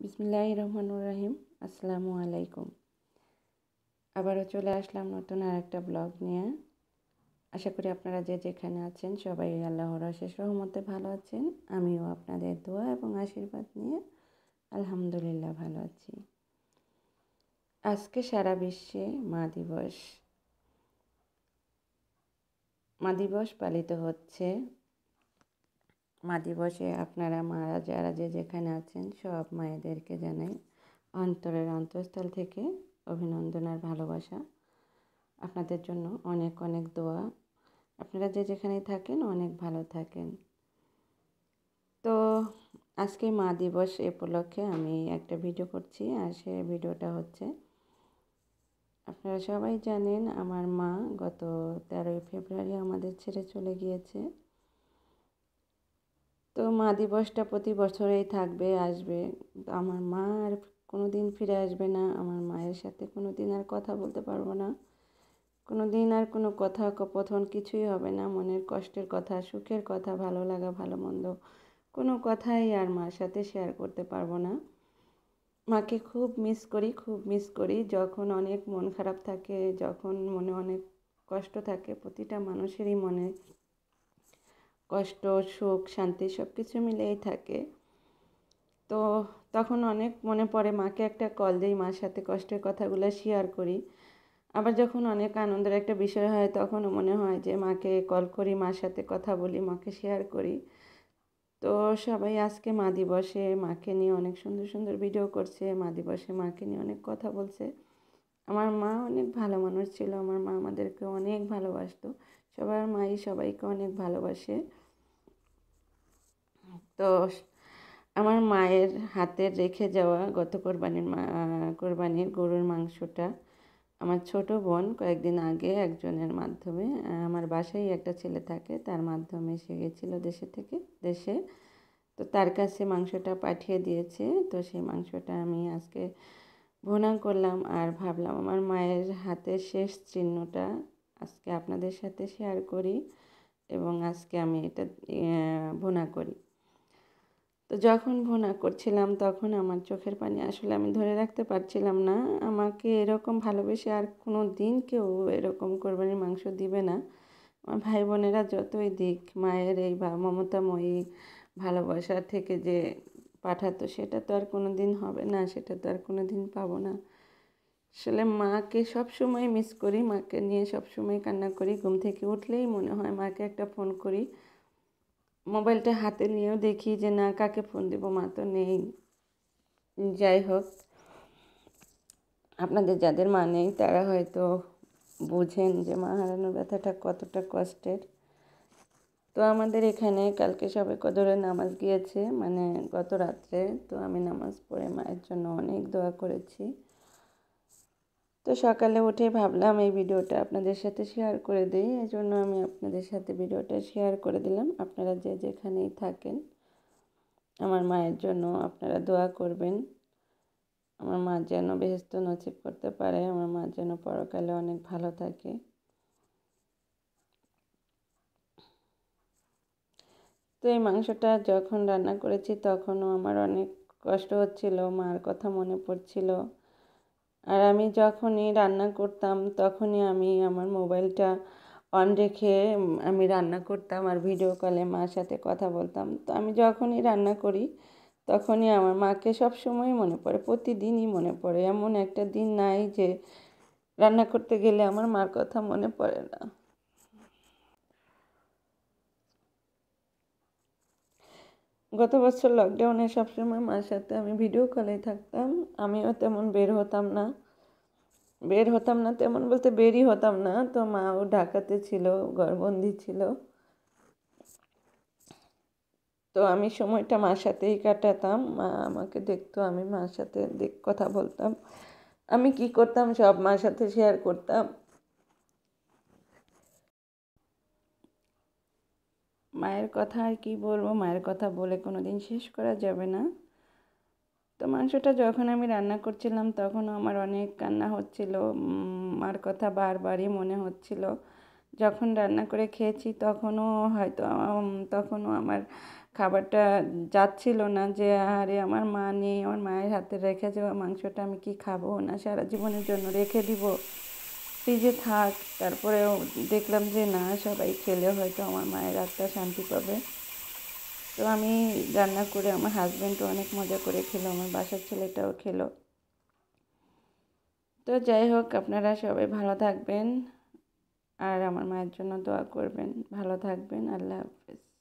বিসমিল্লাহ রহমানুর রাহিম আসসালামু আলাইকুম আবারও চলে আসলাম নতুন আর একটা ব্লগ নিয়ে আশা করি আপনারা যে যেখানে আছেন সবাই আল্লাহর শেষ রহমতে ভালো আছেন আমিও আপনাদের দোয়া এবং আশীর্বাদ নিয়ে আলহামদুলিল্লাহ ভালো আছি আজকে সারা বিশ্বে মা দিবস মা দিবস পালিত হচ্ছে মা দিবসে আপনারা মারা যারা যে যেখানে আছেন সব মায়েদেরকে জানাই অন্তরের অন্তঃস্থল থেকে অভিনন্দন আর ভালোবাসা আপনাদের জন্য অনেক অনেক দোয়া আপনারা যে যেখানেই থাকেন অনেক ভালো থাকেন তো আজকে মা দিবস এ উপলক্ষে আমি একটা ভিডিও করছি আর সে ভিডিওটা হচ্ছে আপনারা সবাই জানেন আমার মা গত তেরোই ফেব্রুয়ারি আমাদের ছেড়ে চলে গিয়েছে তো মা দিবসটা প্রতি বছরেই থাকবে আসবে আমার মা আর কোনো দিন ফিরে আসবে না আমার মায়ের সাথে কোনো দিন আর কথা বলতে পারবো না কোনো দিন আর কোনো কথা কপথন কিছুই হবে না মনের কষ্টের কথা সুখের কথা ভালো লাগা ভালো মন্দ কোনো কথাই আর মার সাথে শেয়ার করতে পারবো না মাকে খুব মিস করি খুব মিস করি যখন অনেক মন খারাপ থাকে যখন মনে অনেক কষ্ট থাকে প্রতিটা মানুষেরই মনে কষ্ট সুখ শান্তি সব কিছু মিলেই থাকে তো তখন অনেক মনে পড়ে মাকে একটা কল দিই মার সাথে কষ্টের কথাগুলো শেয়ার করি আবার যখন অনেক আনন্দের একটা বিষয় হয় তখনও মনে হয় যে মাকে কল করি মার সাথে কথা বলি মাকে শেয়ার করি তো সবাই আজকে মা দিবসে মাকে নিয়ে অনেক সুন্দর সুন্দর ভিডিও করছে মা দিবসে মাকে নিয়ে অনেক কথা বলছে আমার মা অনেক ভালো মানুষ ছিল আমার মা আমাদেরকে অনেক ভালোবাসতো সবার মাই সবাইকে অনেক ভালোবাসে তো আমার মায়ের হাতে রেখে যাওয়া গত কোরবানির কোরবানির গরুর মাংসটা আমার ছোট বোন কয়েকদিন আগে একজনের মাধ্যমে আমার বাসায় একটা ছেলে থাকে তার মাধ্যমে সে গেছিলো দেশে থেকে দেশে তো তার কাছে মাংসটা পাঠিয়ে দিয়েছে তো সেই মাংসটা আমি আজকে ভোনা করলাম আর ভাবলাম আমার মায়ের হাতের শেষ চিহ্নটা আজকে আপনাদের সাথে শেয়ার করি এবং আজকে আমি এটা ভোনা করি তো যখন ভোনা করছিলাম তখন আমার চোখের পানি আসলে আমি ধরে রাখতে পারছিলাম না আমাকে এরকম ভালোবেসে আর কোনো দিন কেউ এরকম কোরবানির মাংস দিবে না আমার ভাই বোনেরা যতই দিক মায়ের এই বা মমতাময়ী ভালোবাসা থেকে যে পাঠাতো সেটা তো আর কোনো দিন হবে না সেটা তো আর কোনো দিন পাবো না আসলে মাকে সবসময় মিস করি মাকে নিয়ে সবসময় কান্না করি ঘুম থেকে উঠলেই মনে হয় মাকে একটা ফোন করি মোবাইলটা হাতে নিয়েও দেখি যে না কাকে ফোন দেবো মা তো নেই যাই হোক আপনাদের যাদের মা নেই তারা হয়তো বোঝেন যে মা হারানোর ব্যথাটা কতটা কষ্টের তো আমাদের এখানে কালকে সবে কদরে নামাজ গিয়েছে মানে গত রাত্রে তো আমি নামাজ পড়ে মায়ের জন্য অনেক দোয়া করেছি তো সকালে উঠে ভাবলাম এই ভিডিওটা আপনাদের সাথে শেয়ার করে দিই এই জন্য আমি আপনাদের সাথে ভিডিওটা শেয়ার করে দিলাম আপনারা যে যেখানেই থাকেন আমার মায়ের জন্য আপনারা দোয়া করবেন আমার মা যেন বেহেস্ত নসিব করতে পারে আমার মা যেন পরকালে অনেক ভালো থাকে তো এই মাংসটা যখন রান্না করেছি তখনও আমার অনেক কষ্ট হচ্ছিল মার কথা মনে পড়ছিল আর আমি যখনই রান্না করতাম তখনই আমি আমার মোবাইলটা অন রেখে আমি রান্না করতাম আর ভিডিও কলে মার সাথে কথা বলতাম তো আমি যখনই রান্না করি তখনই আমার মাকে সব সময় মনে পড়ে প্রতিদিনই মনে পড়ে এমন একটা দিন নাই যে রান্না করতে গেলে আমার মার কথা মনে পড়ে না গত বছর লকডাউনে সবসময় মার সাথে আমি ভিডিও কলে থাকতাম আমিও তেমন বের হতাম না বের হতাম না তেমন বলতে বেরই হতাম না তো মাও ঢাকাতে ছিল ঘরবন্দি ছিল তো আমি সময়টা মার সাথেই কাটাতাম মা আমাকে দেখতো আমি মার সাথে দেখ কথা বলতাম আমি কি করতাম সব মার সাথে শেয়ার করতাম মায়ের কথা আর কী বলবো মায়ের কথা বলে কোনো দিন শেষ করা যাবে না তো মাংসটা যখন আমি রান্না করছিলাম তখনও আমার অনেক কান্না হচ্ছিল মার কথা বারবারই মনে হচ্ছিল যখন রান্না করে খেয়েছি তখনও হয়তো তখনও আমার খাবারটা যাচ্ছিল না যে আরে আমার মা নেই আমার মায়ের হাতে রেখে যাওয়া মাংসটা আমি কি খাবো না সারা জীবনের জন্য রেখে দিব ফ্রিজে থাক তারপরে দেখলাম যে না সবাই খেলে হয়তো আমার মায়ের রাতটা শান্তি পাবে তো আমি রান্না করে আমার হাজব্যান্ডও অনেক মজা করে খেলো আমার বাসার ছেলেটাও খেলো তো যাই হোক আপনারা সবাই ভালো থাকবেন আর আমার মায়ের জন্য দোয়া করবেন ভালো থাকবেন আল্লাহ হাফেজ